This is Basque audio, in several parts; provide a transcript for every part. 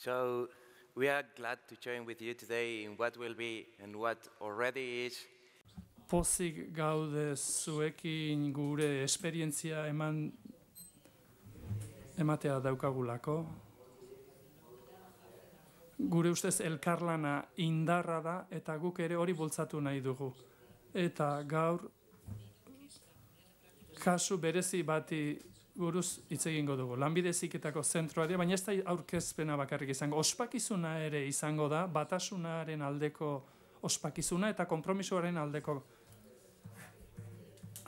So we are glad to join with you today in what will be and what already is. Pozik gaude zuekin gure esperientzia eman ematea daukagulako. Gure ustez elkarlana indarra da eta guk ere hori bultzatu nahi dugu. Eta gaur kasu berezi bati buruz hitz egingo dugu. Lanbideziketako zentroa dira, baina ez da aurkezpena bakarrik izango. Ospakizuna ere izango da, batasunaren aldeko ospakizuna eta kompromisoaren aldeko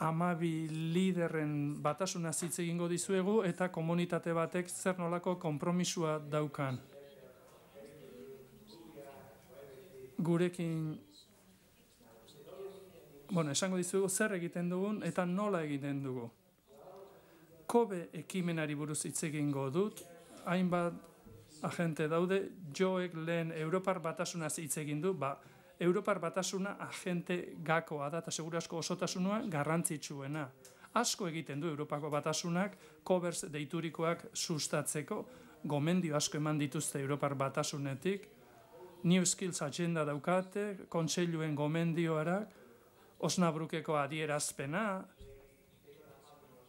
amabi liderren batasuna hitz egingo dizuegu eta komunitate batek zer nolako kompromisua daukan. Gurekin... Bueno, esango dizugu zer egiten dugun eta nola egiten dugu kobe ekimenari buruz hitz egingo dut, hainbat agente daude, joek lehen Europar batasunaz hitz egin du, ba, Europar batasuna agente gakoa da, eta segurasko osotasunua garrantzitsuena. Asko egiten du Europako batasunak, covers deiturikoak sustatzeko, gomendio asko eman dituzte Europar batasunetik, New Skills Agenda daukate, kontseiluen gomendioarak, osnabrukeko adierazpena,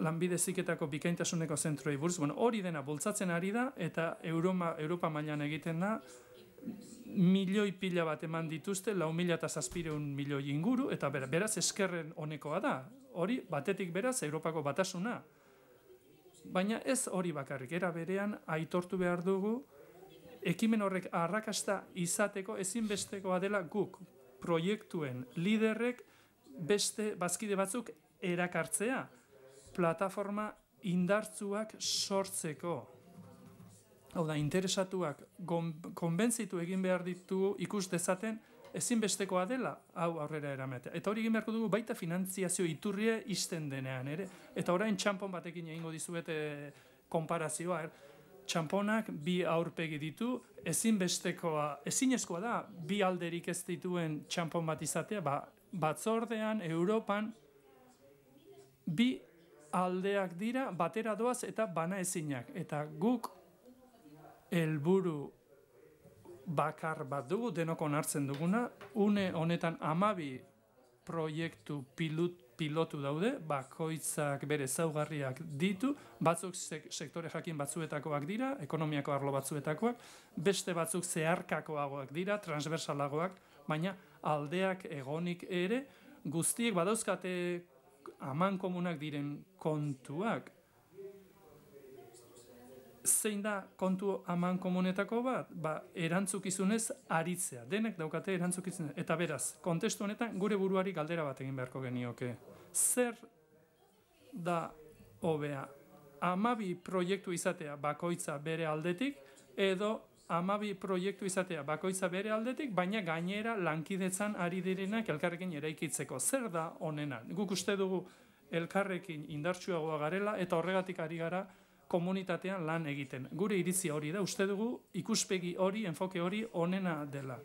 lanbideziketako bikaintasuneko zentroei buruz, bueno, hori dena bultzatzen ari da, eta Europa, Europa mailan egiten da, milioi pila bat eman dituzte, lau mila eta zazpireun milioi inguru, eta beraz eskerren honekoa da. Hori, batetik beraz, Europako batasuna. Baina ez hori bakarrik, era berean aitortu behar dugu, ekimen horrek arrakasta izateko ezinbestekoa dela guk, proiektuen liderrek beste bazkide batzuk erakartzea plataforma indartzuak sortzeko. Hau da, interesatuak konbentzitu egin behar ditu ikus dezaten ezinbestekoa dela hau aurrera eramatea. Eta hori egin beharko dugu baita finantziazio iturrie izten denean, ere? Eta orain txampon batekin egingo dizuet e, konparazioa, er? Txamponak bi aurpegi ditu, ezinbestekoa, ezinezkoa da, bi alderik ez dituen txampon bat izatea, ba, batzordean, Europan, bi aldeak dira, batera doaz eta bana ezinak. Eta guk helburu bakar bat dugu, denok onartzen duguna, une honetan amabi proiektu pilut, pilotu daude, bakoitzak bere zaugarriak ditu, batzuk sektore jakin batzuetakoak dira, ekonomiako arlo batzuetakoak, beste batzuk zeharkakoagoak dira, transversalagoak, baina aldeak egonik ere, guztiek badauzkate aman komunak diren kontuak. Zein da kontu aman komunetako bat? Ba, erantzukizunez aritzea. Denek daukate erantzukizunez. Eta beraz, kontestu honetan gure buruari galdera bat egin beharko genioke. Zer da hobea? Amabi proiektu izatea bakoitza bere aldetik, edo amabi proiektu izatea bakoitza bere aldetik, baina gainera lankidetzan ari direnak elkarrekin eraikitzeko. Zer da onena? Guk uste dugu elkarrekin indartsuagoa garela eta horregatik ari gara komunitatean lan egiten. Gure iritzi hori da, uste dugu ikuspegi hori, enfoke hori onena dela.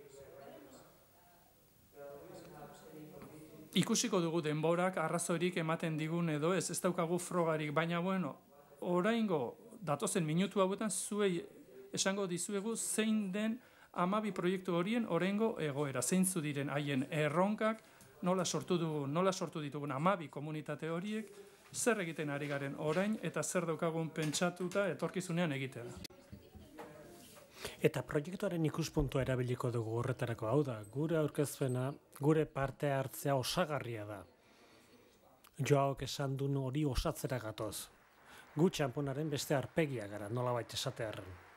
Ikusiko dugu denborak arrazoirik ematen digun edo ez, ez daukagu frogarik, baina bueno, oraingo datozen minutu hauetan zuei esango dizuegu zein den amabi proiektu horien orengo egoera, zein zu diren haien erronkak, nola sortu du, nola sortu ditugun amabi komunitate horiek, zer egiten ari garen orain eta zer daukagun pentsatuta etorkizunean egitea. Eta proiektuaren ikuspuntua erabiliko dugu horretarako hau da, gure aurkezpena, gure parte hartzea osagarria da. Joaok esan du hori osatzera gatoz. Gu beste arpegia gara, nola baita esatearen.